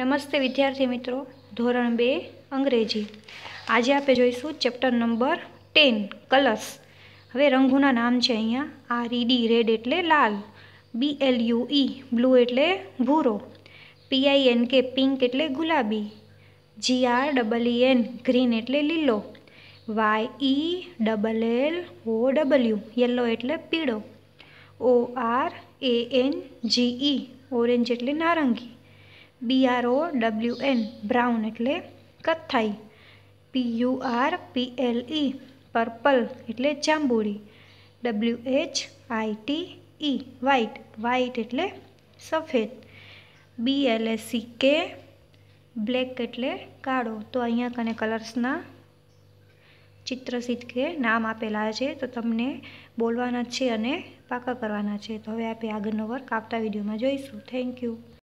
નમસ્તે વિદ્યાર્થી મિત્રો ધોરણ બે અંગ્રેજી આજે આપણે જોઈશું ચેપ્ટર નંબર ટેન કલર્સ હવે રંગોના નામ છે અહીંયા આ રીડી રેડ એટલે લાલ B L U E blue એટલે ભૂરો પીઆઈ એન કે પિંક એટલે ગુલાબી G R double E N green એટલે લીલો Y E double L O W yellow એટલે પીળો O R A N G E orange એટલે નારંગી B R O W N brown એટલે કથ્થાઈ P U R P L E purple એટલે જાંબુડી W H I T E white white એટલે સફેદ બી L A C K black એટલે કાળો તો અહીંયા કને કલર્સના ચિત્ર ચિત્રસિદ્ધ કે નામ આપેલા છે તો તમને બોલવાના છે અને પાકા કરવાના છે તો હવે આપણે આગળનો વર્ક આવતા વિડીયોમાં જોઈશું થેન્ક યુ